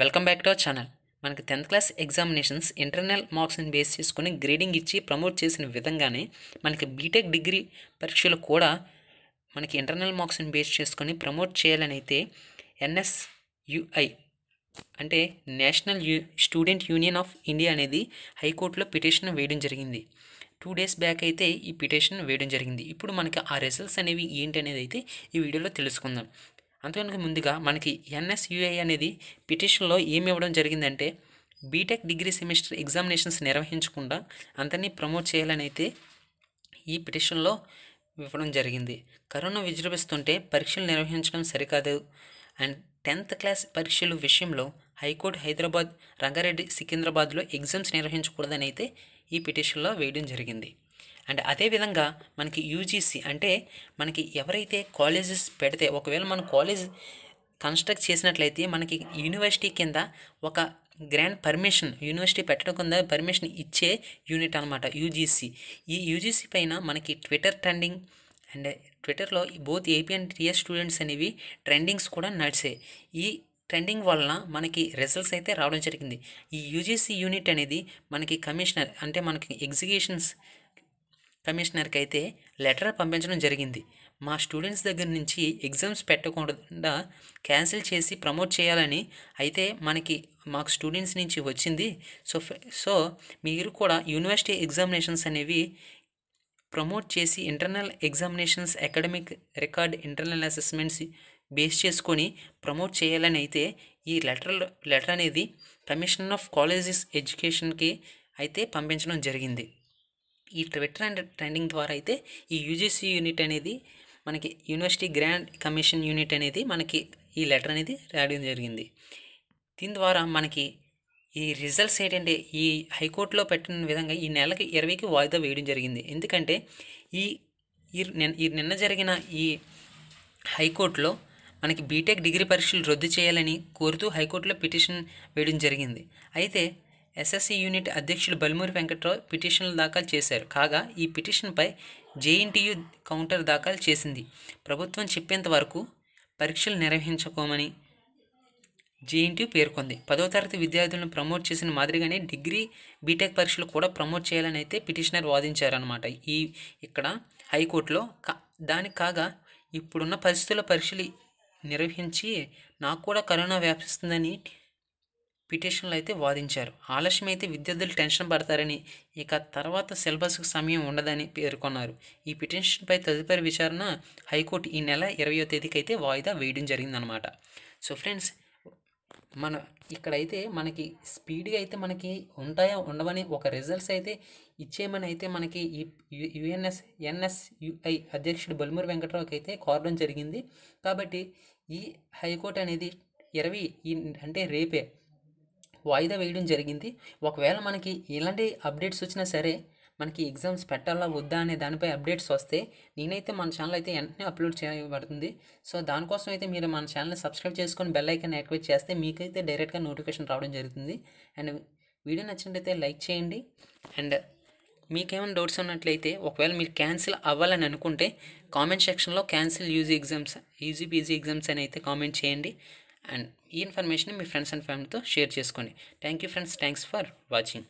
welcome back to our channel మనకి tenth class examinations internal మార్క్స్ని base చేసుకుని grading ఇచ్చి ప్రమోట్ చేసిన విధంగానే మనకి బీటెక్ డిగ్రీ పరీక్షలు కూడా మనకి ఇంటర్నల్ మార్క్స్ని బేస్ చేసుకొని ప్రమోట్ చేయాలని అయితే ఎన్ఎస్యుఐ అంటే national student union of India అనేది హైకోర్టులో పిటిషన్ వేయడం జరిగింది టూ డేస్ బ్యాక్ అయితే ఈ పిటిషన్ వేయడం జరిగింది ఇప్పుడు మనకి ఆ రిజల్ట్స్ అనేవి ఏంటి అనేది అయితే ఈ వీడియోలో తెలుసుకుందాం అందుకని ముందుగా మనకి ఎన్ఎస్యుఐ అనేది పిటిషన్లో ఏమి ఇవ్వడం జరిగిందంటే బీటెక్ డిగ్రీ సెమిస్టర్ ఎగ్జామినేషన్స్ నిర్వహించకుండా అందరినీ ప్రమోట్ చేయాలని అయితే ఈ పిటిషన్లో ఇవ్వడం జరిగింది కరోనా విజృంభిస్తుంటే పరీక్షలు నిర్వహించడం సరికాదు అండ్ టెన్త్ క్లాస్ పరీక్షలు విషయంలో హైకోర్టు హైదరాబాద్ రంగారెడ్డి సికింద్రాబాద్లో ఎగ్జామ్స్ నిర్వహించకూడదని అయితే ఈ పిటిషన్లో వేయడం జరిగింది అండ్ అదేవిధంగా మనకి యూజీసీ అంటే మనకి ఎవరైతే కాలేజెస్ పెడితే ఒకవేళ మన కాలేజ్ కన్స్ట్రక్ట్ చేసినట్లయితే మనకి యూనివర్సిటీ కింద ఒక గ్రాండ్ పర్మిషన్ యూనివర్సిటీ పెట్టడం కింద పర్మిషన్ ఇచ్చే యూనిట్ అనమాట యూజీసీ ఈ యూజీసీ పైన మనకి ట్విట్టర్ ట్రెండింగ్ అండ్ ట్విట్టర్లో both AP and TS students అనేవి ట్రెండింగ్స్ కూడా నడిచాయి ఈ ట్రెండింగ్ వలన మనకి రిజల్ట్స్ అయితే రావడం జరిగింది ఈ యూజీసీ యూనిట్ అనేది మనకి కమిషనర్ అంటే మనకి ఎగ్జిక్యూషన్స్ కమిషనర్కి అయితే లెటర్ పంపించడం జరిగింది మా స్టూడెంట్స్ దగ్గర నుంచి ఎగ్జామ్స్ పెట్టకుండా క్యాన్సిల్ చేసి ప్రమోట్ చేయాలని అయితే మనకి మాకు స్టూడెంట్స్ నుంచి వచ్చింది సో సో మీరు కూడా యూనివర్సిటీ ఎగ్జామినేషన్స్ అనేవి ప్రమోట్ చేసి internal examinations academic record internal assessments base చేసుకొని ప్రమోట్ చేయాలని అయితే ఈ లెటర్ లెటర్ అనేది కమిషన్ ఆఫ్ కాలేజెస్ ఎడ్యుకేషన్కి అయితే పంపించడం జరిగింది ఈ ట్విట్టర్ అండ్ ట్రెండింగ్ ద్వారా అయితే ఈ యూజీసీ యూనిట్ అనేది మనకి యూనివర్సిటీ గ్రాండ్ కమిషన్ యూనిట్ అనేది మనకి ఈ లెటర్ అనేది రాయడం జరిగింది దీని ద్వారా మనకి ఈ రిజల్ట్స్ ఏంటంటే ఈ హైకోర్టులో పెట్టిన విధంగా ఈ నెలకి ఇరవైకి వాయిదా వేయడం జరిగింది ఎందుకంటే ఈ ఈ నిన్న జరిగిన ఈ హైకోర్టులో మనకి బీటెక్ డిగ్రీ పరీక్షలు రద్దు చేయాలని కోరుతూ హైకోర్టులో పిటిషన్ వేయడం జరిగింది అయితే ఎస్ఎస్సి యూనిట్ అధ్యక్షుడు బల్మూరి వెంకట్రావు పిటిషన్లు దాఖలు చేశారు కాగా ఈ పిటిషన్పై జేఎన్టీయు కౌంటర్ దాఖలు చేసింది ప్రభుత్వం చెప్పేంత వరకు పరీక్షలు నిర్వహించుకోమని జేఎన్టీయు పేర్కొంది పదో తరగతి విద్యార్థులను ప్రమోట్ చేసిన మాదిరిగానే డిగ్రీ బీటెక్ పరీక్షలు కూడా ప్రమోట్ చేయాలని అయితే పిటిషనర్ వాదించారనమాట ఈ ఇక్కడ హైకోర్టులో దానికి కాగా ఇప్పుడున్న పరిస్థితుల్లో పరీక్షలు నిర్వహించి నాకు కూడా కరోనా వ్యాపిస్తుందని పిటిషన్లు అయితే వాదించారు ఆలస్యం అయితే విద్యార్థులు టెన్షన్ పడతారని ఇక తర్వాత సిలబస్కు సమయం ఉండదని పేర్కొన్నారు ఈ పిటిషన్పై తదుపరి విచారణ హైకోర్టు ఈ నెల ఇరవయో తేదీకి అయితే వాయిదా వేయడం జరిగిందనమాట సో ఫ్రెండ్స్ మన ఇక్కడైతే మనకి స్పీడ్గా అయితే మనకి ఉంటాయా ఉండవని ఒక రిజల్ట్స్ అయితే ఇచ్చేయమని అయితే మనకి ఈ యుఎన్ఎస్ ఎన్ఎస్యుఐ అధ్యక్షుడు బల్మూరి వెంకట్రావుకి అయితే కోరడం జరిగింది కాబట్టి ఈ హైకోర్టు అనేది ఇరవై ఈ అంటే రేపే వాయిదా వేయడం జరిగింది ఒకవేళ మనకి ఎలాంటి అప్డేట్స్ వచ్చినా సరే మనకి ఎగ్జామ్స్ పెట్టాలా వద్దా అనే దానిపై అప్డేట్స్ వస్తే నేనైతే మన ఛానల్ అయితే వెంటనే అప్లోడ్ చేయబడుతుంది సో దానికోసం అయితే మీరు మన ఛానల్ని సబ్స్క్రైబ్ చేసుకొని బెల్ ఐకాన్ యాక్టివేట్ చేస్తే మీకైతే డైరెక్ట్గా నోటిఫికేషన్ రావడం జరుగుతుంది అండ్ వీడియో నచ్చినట్టయితే లైక్ చేయండి అండ్ మీకేమైనా డౌట్స్ ఉన్నట్లయితే ఒకవేళ మీరు క్యాన్సిల్ అవ్వాలని అనుకుంటే కామెంట్ సెక్షన్లో cancel UG exams easy PG exams అని అయితే కామెంట్ చేయండి అండ్ ఈ ఇన్ఫర్మేషన్ మీ ఫ్రెండ్స్ అండ్ ఫ్యామిలీతో షేర్ చేసుకోండి thank you friends thanks for watching